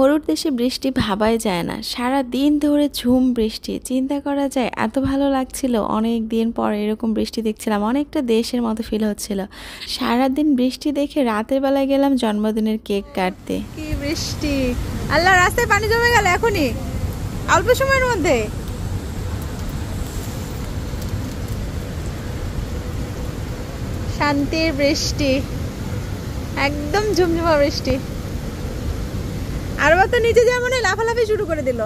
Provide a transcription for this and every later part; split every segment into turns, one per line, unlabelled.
মরুর দেশে বৃষ্টি ভাবাই যায় না সারা দিন ধরে ঝুম বৃষ্টি চিন্তা করা যায় এত ভালো লাগছিল অনেক দিন পর এরকম বৃষ্টি দেখছিলাম অনেকটা দেশের মতো ফিল হচ্ছিল সারা দিন বৃষ্টি দেখে রাতের বেলায় গেলাম জন্মদিনের কেক কাটতে
কি বৃষ্টি আল্লাহ রাস্তায় পানি জমে গেল এখনই অল্প সময়ের মধ্যে শান্তির বৃষ্টি একদম ঝুমঝুমা বৃষ্টি আর তো নিচে যেমন লাফালাফি শুরু করে দিল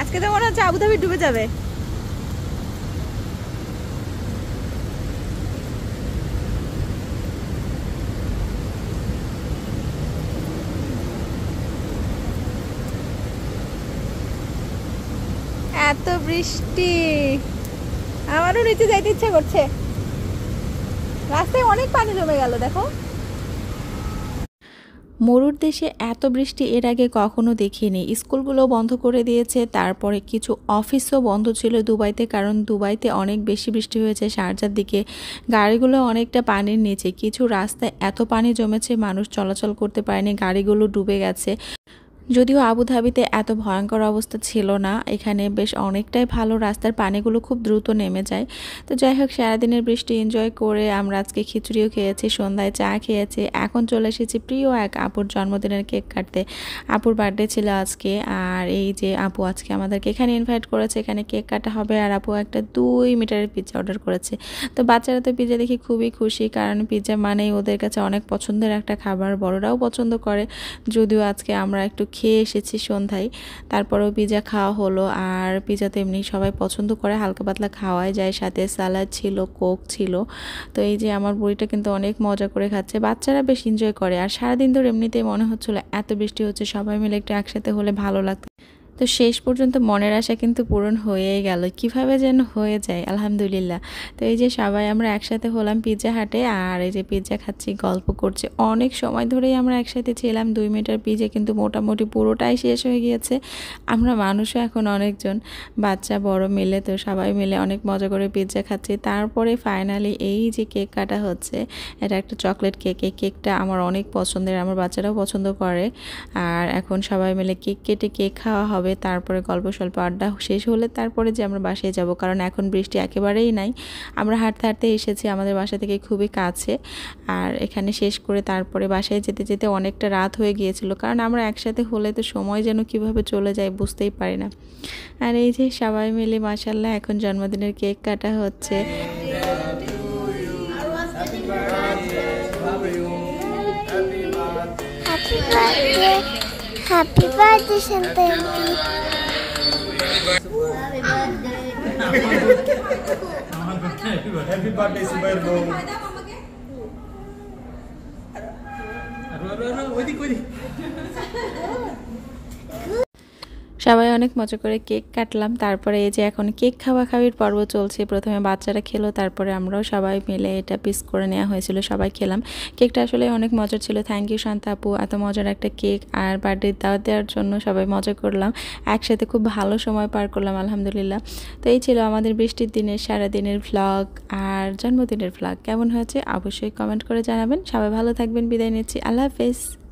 আজকে তো মনে হচ্ছে আবুধাবি ডুবে যাবে এত বৃষ্টি আমারও নিচে যাইতে ইচ্ছা করছে রাস্তায় অনেক পানি জমে গেল দেখো
মরুর দেশে এত বৃষ্টি এর আগে কখনো দেখিনি স্কুলগুলো বন্ধ করে দিয়েছে তারপরে কিছু অফিসও বন্ধ ছিল দুবাইতে কারণ দুবাইতে অনেক বেশি বৃষ্টি হয়েছে সারজার দিকে গাড়িগুলো অনেকটা পানির নিচে কিছু রাস্তায় এত পানি জমেছে মানুষ চলাচল করতে পারেনি গাড়িগুলো ডুবে গেছে যদিও আবুধাবিতে এত ভয়ঙ্কর অবস্থা ছিল না এখানে বেশ অনেকটাই ভালো রাস্তার পানিগুলো খুব দ্রুত নেমে যায় তো যাই হোক সারাদিনের বৃষ্টি এনজয় করে আমরা আজকে খিচুড়িও খেয়েছি সন্ধ্যায় চা খেয়েছি এখন চলে এসেছি প্রিয় এক আপুর জন্মদিনের কেক কাটতে আপুর বার্থডে ছিল আজকে আর এই যে আপু আজকে আমাদেরকে এখানে ইনভাইট করেছে এখানে কেক কাটা হবে আর আপু একটা দুই মিটারের পিৎজা অর্ডার করেছে তো বাচ্চারা তো পিজ্জা দেখি খুবই খুশি কারণ পিৎজা মানেই ওদের কাছে অনেক পছন্দের একটা খাবার বড়রাও পছন্দ করে যদিও আজকে আমরা একটু খেয়ে এসেছি সন্ধ্যায় তারপরেও পিজা খাওয়া হলো আর পিজা তো এমনি সবাই পছন্দ করে হালকা পাতলা খাওয়ায় যায় সাথে স্যালাড ছিল কোক ছিল তো এই যে আমার বুড়িটা কিন্তু অনেক মজা করে খাচ্ছে বাচ্চারা বেশ এনজয় করে আর সারাদিন ধরে এমনিতেই মনে হচ্ছিলো এত বৃষ্টি হচ্ছে সবাই মিলে একটু একসাথে হলে ভালো লাগতো তো শেষ পর্যন্ত মনের আশা কিন্তু পূরণ হয়েই গেল কিভাবে যেন হয়ে যায় আলহামদুলিল্লাহ তো এই যে সবাই আমরা একসাথে হলাম পিৎজা হাটে আর এই যে পিৎজা খাচ্ছি গল্প করছি অনেক সময় ধরেই আমরা একসাথে ছিলাম দুই মিটার পিজা কিন্তু মোটামুটি পুরোটাই শেষ হয়ে গিয়েছে আমরা মানুষও এখন অনেকজন বাচ্চা বড় মিলে তো সবাই মিলে অনেক মজা করে পিৎজা খাচ্ছি তারপরে ফাইনালি এই যে কেক কাটা হচ্ছে এটা একটা চকলেট কেক এই কেকটা আমার অনেক পছন্দের আমার বাচ্চারাও পছন্দ করে আর এখন সবাই মিলে কেক কেটে কেক খাওয়া হবে হবে তারপরে গল্প স্বল্প আড্ডা শেষ হলে তারপরে যে আমরা বাসায় যাব কারণ এখন বৃষ্টি একেবারেই নাই আমরা হাঁটতে হাঁটতে এসেছি আমাদের বাসা থেকে খুবই কাছে আর এখানে শেষ করে তারপরে বাসায় যেতে যেতে অনেকটা রাত হয়ে গিয়েছিল কারণ আমরা একসাথে হলে তো সময় যেন কিভাবে চলে যায় বুঝতেই পারি না আর এই যে সবাই মিলে মাসাল্লাহ এখন জন্মদিনের কেক কাটা হচ্ছে Happy birthday. Happy birthday, Santenti.
Happy birthday, Subair Bong. Aduh, aduh, aduh, wajik, wajik.
সবাই অনেক মজা করে কেক কাটলাম তারপরে এই যে এখন কেক খাওয়া খাওয়ির পর্ব চলছে প্রথমে বাচ্চারা খেলো তারপরে আমরাও সবাই মিলে এটা পিস করে নেওয়া হয়েছিল সবাই খেলাম কেকটা আসলে অনেক মজার ছিল থ্যাংক ইউ শান্তা আপু এত মজার একটা কেক আর বার্থডে দাওয়াত দেওয়ার জন্য সবাই মজা করলাম একসাথে খুব ভালো সময় পার করলাম আলহামদুলিল্লাহ তো এই ছিল আমাদের বৃষ্টির দিনের সারাদিনের ভ্লগ আর জন্মদিনের ভ্লগ কেমন হয়েছে অবশ্যই কমেন্ট করে জানাবেন সবাই ভালো থাকবেন বিদায় নিচ্ছি আল্লাহ হাফেজ